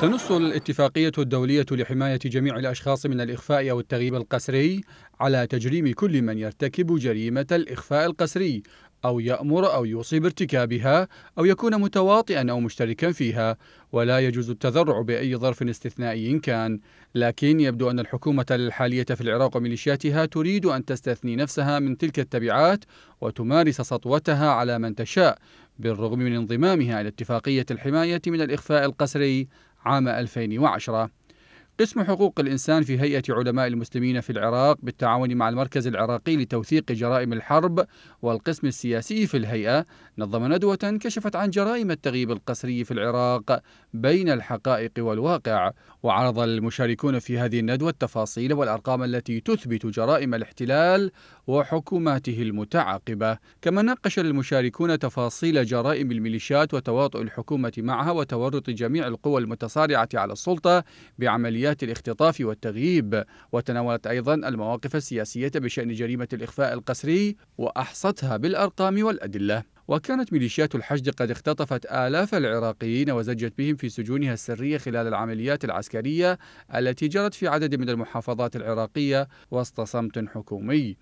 تنص الاتفاقية الدولية لحماية جميع الأشخاص من الإخفاء أو التغييب القسري على تجريم كل من يرتكب جريمة الإخفاء القسري أو يأمر أو يوصي بارتكابها أو يكون متواطئا أو مشتركا فيها ولا يجوز التذرع بأي ظرف استثنائي كان لكن يبدو أن الحكومة الحالية في العراق وميليشياتها تريد أن تستثني نفسها من تلك التبعات وتمارس سطوتها على من تشاء بالرغم من انضمامها إلى اتفاقية الحماية من الإخفاء القسري عام 2010 قسم حقوق الإنسان في هيئة علماء المسلمين في العراق بالتعاون مع المركز العراقي لتوثيق جرائم الحرب والقسم السياسي في الهيئة نظم ندوة كشفت عن جرائم التغييب القسري في العراق بين الحقائق والواقع وعرض المشاركون في هذه الندوة التفاصيل والأرقام التي تثبت جرائم الاحتلال وحكوماته المتعاقبة كما ناقش المشاركون تفاصيل جرائم الميليشيات وتواطؤ الحكومة معها وتورط جميع القوى المتصارعة على السلطة بعمليات عمليات الاختطاف والتغييب وتناولت أيضا المواقف السياسية بشأن جريمة الإخفاء القسري وأحصتها بالأرقام والأدلة وكانت ميليشيات الحشد قد اختطفت آلاف العراقيين وزجت بهم في سجونها السرية خلال العمليات العسكرية التي جرت في عدد من المحافظات العراقية وسط صمت حكومي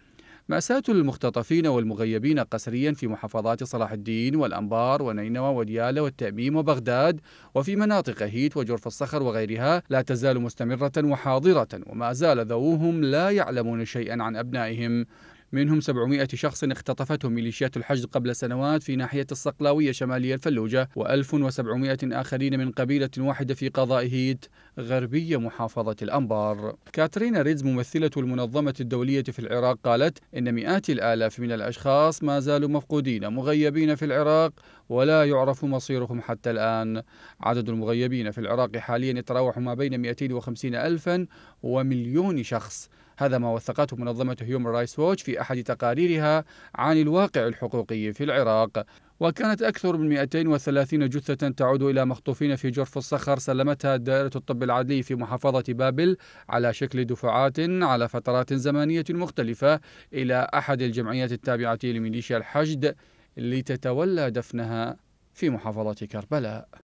مأساة المختطفين والمغيبين قسريا في محافظات صلاح الدين والأنبار ونينوى وديالة والتأميم وبغداد وفي مناطق هيت وجرف الصخر وغيرها لا تزال مستمرة وحاضرة وما زال ذووهم لا يعلمون شيئا عن أبنائهم منهم 700 شخص اختطفتهم ميليشيات الحشد قبل سنوات في ناحية الصقلاوية شمالية الفلوجة و1700 آخرين من قبيلة واحدة في قضاء هيد غربية محافظة الأنبار كاترينا ريدز ممثلة المنظمة الدولية في العراق قالت إن مئات الآلاف من الأشخاص ما زالوا مفقودين مغيبين في العراق ولا يعرف مصيرهم حتى الآن عدد المغيبين في العراق حاليا يتراوح ما بين 250 ألفا ومليون شخص هذا ما وثقته منظمة هيومن رايس ووتش في أحد تقاريرها عن الواقع الحقوقي في العراق وكانت أكثر من 230 جثة تعود إلى مخطوفين في جرف الصخر سلمتها دائرة الطب العدلي في محافظة بابل على شكل دفعات على فترات زمنية مختلفة إلى أحد الجمعيات التابعة لميليشيا الحشد لتتولى دفنها في محافظة كربلاء